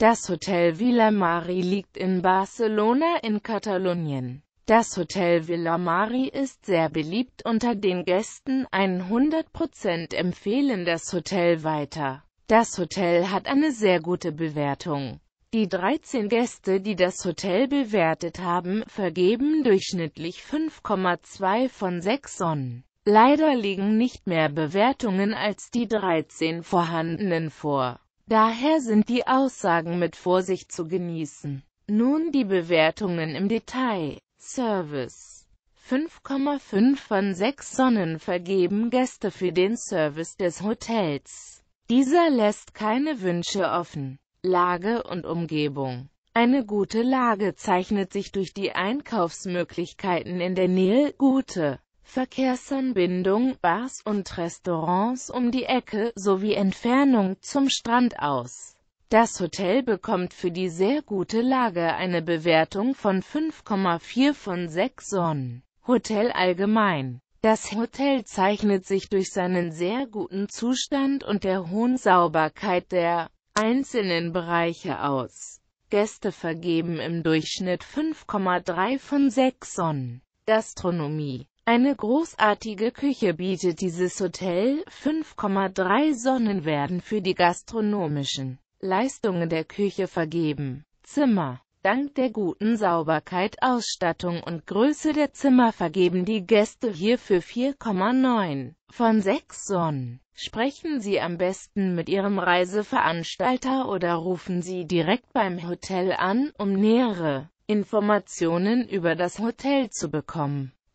Das Hotel Villa Mari liegt in Barcelona in Katalonien. Das Hotel Villa Mari ist sehr beliebt unter den Gästen, 100% empfehlen das Hotel weiter. Das Hotel hat eine sehr gute Bewertung. Die 13 Gäste, die das Hotel bewertet haben, vergeben durchschnittlich 5,2 von 6 Sonnen. Leider liegen nicht mehr Bewertungen als die 13 vorhandenen vor. Daher sind die Aussagen mit Vorsicht zu genießen. Nun die Bewertungen im Detail. Service 5,5 von 6 Sonnen vergeben Gäste für den Service des Hotels. Dieser lässt keine Wünsche offen. Lage und Umgebung eine gute Lage zeichnet sich durch die Einkaufsmöglichkeiten in der Nähe, gute Verkehrsanbindung, Bars und Restaurants um die Ecke sowie Entfernung zum Strand aus. Das Hotel bekommt für die sehr gute Lage eine Bewertung von 5,4 von 6 Sonnen. Hotel allgemein das Hotel zeichnet sich durch seinen sehr guten Zustand und der hohen Sauberkeit der einzelnen Bereiche aus. Gäste vergeben im Durchschnitt 5,3 von 6 Sonnen. Gastronomie eine großartige Küche bietet dieses Hotel, 5,3 Sonnen werden für die gastronomischen Leistungen der Küche vergeben. Zimmer Dank der guten Sauberkeit, Ausstattung und Größe der Zimmer vergeben die Gäste hier für 4,9 von 6 Sonnen. Sprechen Sie am besten mit Ihrem Reiseveranstalter oder rufen Sie direkt beim Hotel an, um nähere Informationen über das Hotel zu bekommen.